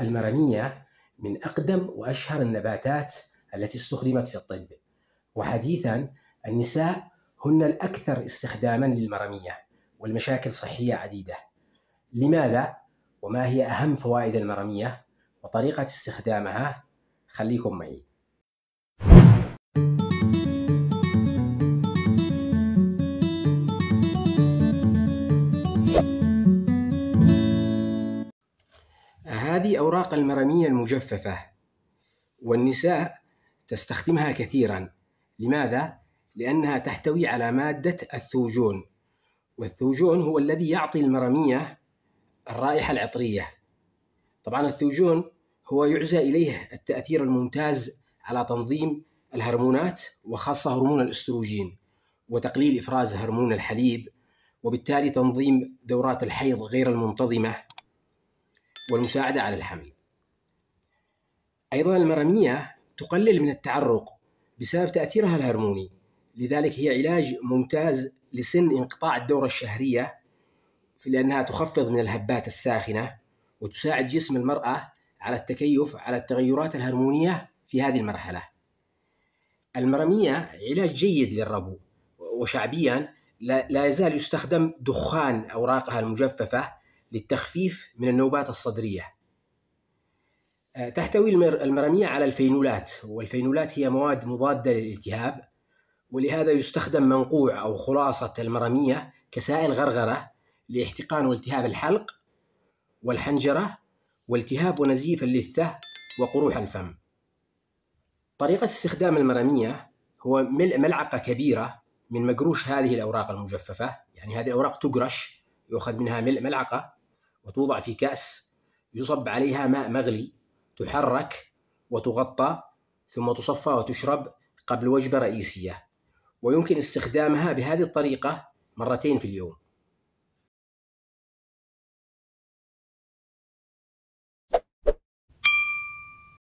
المرمية من أقدم وأشهر النباتات التي استخدمت في الطب وحديثا النساء هن الأكثر استخداما للمرمية والمشاكل صحية عديدة لماذا؟ وما هي أهم فوائد المرمية وطريقة استخدامها؟ خليكم معي هذه أوراق المرمية المجففة والنساء تستخدمها كثيرا لماذا؟ لأنها تحتوي على مادة الثوجون والثوجون هو الذي يعطي المرمية الرائحة العطرية طبعا الثوجون هو يعزى إليه التأثير الممتاز على تنظيم الهرمونات وخاصة هرمون الاستروجين وتقليل إفراز هرمون الحليب وبالتالي تنظيم دورات الحيض غير المنتظمة والمساعدة على الحمل أيضا المرمية تقلل من التعرق بسبب تأثيرها الهرموني لذلك هي علاج ممتاز لسن انقطاع الدورة الشهرية في لأنها تخفض من الهبات الساخنة وتساعد جسم المرأة على التكيف على التغيرات الهرمونية في هذه المرحلة المرمية علاج جيد للربو وشعبيا لا يزال يستخدم دخان أوراقها المجففة للتخفيف من النوبات الصدرية آه، تحتوي المرامية على الفينولات والفينولات هي مواد مضادة للالتهاب ولهذا يستخدم منقوع أو خلاصة المرامية كسائل غرغرة لاحتقان والتهاب الحلق والحنجرة والتهاب ونزيف اللثة وقروح الفم طريقة استخدام المرامية هو ملء ملعقة كبيرة من مقروش هذه الأوراق المجففة يعني هذه الأوراق تقرش يؤخذ منها ملء ملعقة وتوضع في كأس يصب عليها ماء مغلي تحرك وتغطى ثم تصفى وتشرب قبل وجبة رئيسية ويمكن استخدامها بهذه الطريقة مرتين في اليوم